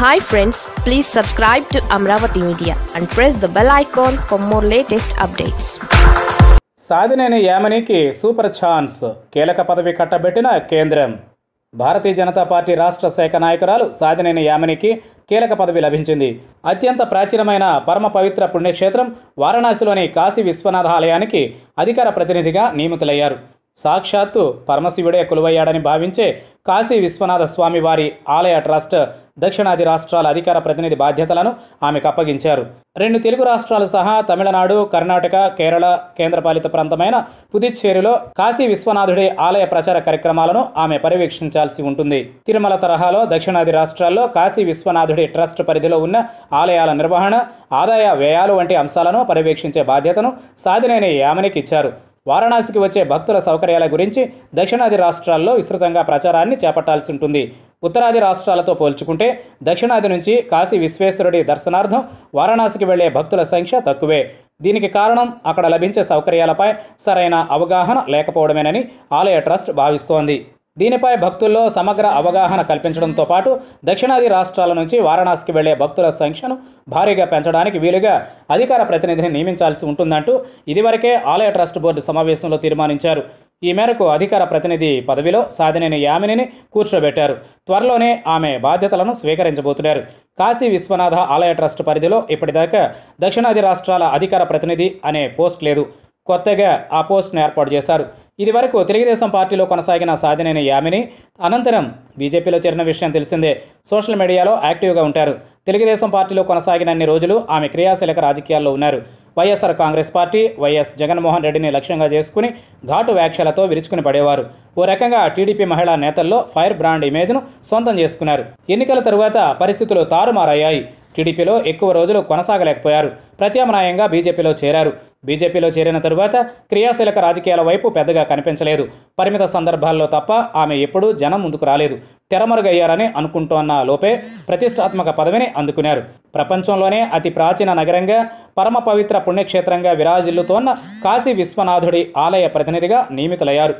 hi friends please subscribe to Amaravati media and press the bell icon for more latest updates Sadhineni యామనికి super chance కీలక పదవి కట్టబెట్టిన కేంద్రం భారతీయ Janata party రాష్ట్ర శాఖ నాయకురాలు సాధినేని యామనికి కీలక పదవి లభించింది అత్యంత ప్రాచీనమైన పరమ పవిత్ర పుణ్యక్షేత్రం వారణాసిలోని కాశీ విశ్వనాథ ఆలయానికి అధికార ప్రతినిధిగా నియమితులయ్యారు సాక్షాత్తు పరమశివుడే కొలువయ్యాడని భావించే కాశీ విశ్వనాథ స్వామి వారి ఆలయ ట్రస్ట్ దక్షిణాది రాష్ట్రాల అధికార ప్రతినిధి బాధ్యతలను ఆమెకు అప్పగించారు రెండు తెలుగు రాష్ట్రాలు సహా తమిళనాడు కర్ణాటక కేరళ కేంద్రపాలిత ప్రాంతమైన పుదుచ్చేరిలో కాశీ విశ్వనాథుడి ఆలయ ప్రచార కార్యక్రమాలను ఆమె పర్యవేక్షించాల్సి ఉంటుంది తిరుమల తరహాలో దక్షిణాది రాష్ట్రాల్లో కాశీ విశ్వనాథుడి ట్రస్ట్ పరిధిలో ఉన్న ఆలయాల నిర్వహణ ఆదాయ వ్యయాలు వంటి అంశాలను పర్యవేక్షించే బాధ్యతను సాధినేని యామనికి ఇచ్చారు వారణాసికి వచ్చే భక్తుల సౌకర్యాల గురించి దక్షిణాది రాష్ట్రాల్లో విస్తృతంగా ప్రచారాన్ని చేపట్టాల్సి ఉంటుంది ఉత్తరాది రాష్ట్రాలతో పోల్చుకుంటే దక్షిణాది నుంచి కాశీ విశ్వేశ్వరుడి దర్శనార్థం వారణాసికి వెళ్లే భక్తుల సంఖ్య తక్కువే దీనికి కారణం అక్కడ లభించే సౌకర్యాలపై సరైన అవగాహన లేకపోవడమేనని ఆలయ ట్రస్ట్ భావిస్తోంది దీనిపై భక్తుల్లో సమగ్ర అవగాహన కల్పించడంతో పాటు దక్షిణాది రాష్ట్రాల నుంచి వారణాసికి వెళ్లే భక్తుల సంఖ్యను భారీగా పెంచడానికి వీలుగా అధికార ప్రతినిధిని నియమించాల్సి ఉంటుందంటూ ఇదివరకే ఆలయ ట్రస్ట్ బోర్డు సమావేశంలో తీర్మానించారు ఈ మేరకు అధికార ప్రతినిధి పదవిలో సాధనేని యామినిని కూర్చోబెట్టారు త్వరలోనే ఆమె బాధ్యతలను స్వీకరించబోతున్నారు కాశీ విశ్వనాథ ఆలయ ట్రస్ట్ పరిధిలో ఇప్పటిదాకా దక్షిణాది రాష్ట్రాల అధికార ప్రతినిధి అనే పోస్ట్ లేదు కొత్తగా ఆ పోస్ట్ను ఏర్పాటు చేశారు ఇది వరకు తెలుగుదేశం పార్టీలో కొనసాగిన సాధనైన యామిని అనంతరం బీజేపీలో చేరిన విషయం తెలిసిందే సోషల్ మీడియాలో యాక్టివ్గా ఉంటారు తెలుగుదేశం పార్టీలో కొనసాగినన్ని రోజులు ఆమె క్రియాశీలక రాజకీయాల్లో ఉన్నారు YSR Congress party YS Jaganmohan రెడ్డిని లక్ష్యంగా చేసుకుని ఘాటు వ్యాఖ్యలతో విరుచుకుని పడేవారు ఓ రకంగా టీడీపీ మహిళా నేతల్లో ఫైర్ బ్రాండ్ ఇమేజ్ను సొంతం చేసుకున్నారు ఎన్నికల తరువాత పరిస్థితులు తారుమారయ్యాయి టీడీపీలో ఎక్కువ రోజులు కొనసాగలేకపోయారు ప్రత్యామ్నాయంగా బీజేపీలో చేరారు బీజేపీలో చేరిన తరువాత క్రియాశీలక రాజకీయాల వైపు పెద్దగా కనిపించలేదు పరిమిత సందర్భాల్లో తప్ప ఆమె ఎప్పుడూ జనం ముందుకు రాలేదు తెరమరుగయ్యారని అనుకుంటోన్న లోపే ప్రతిష్టాత్మక పదవిని అందుకున్నారు ప్రపంచంలోనే అతి ప్రాచీన నగరంగా పరమ పవిత్ర పుణ్యక్షేత్రంగా విరాజిల్లుతోన్న కాశీ విశ్వనాథుడి ఆలయ ప్రతినిధిగా నియమితులయ్యారు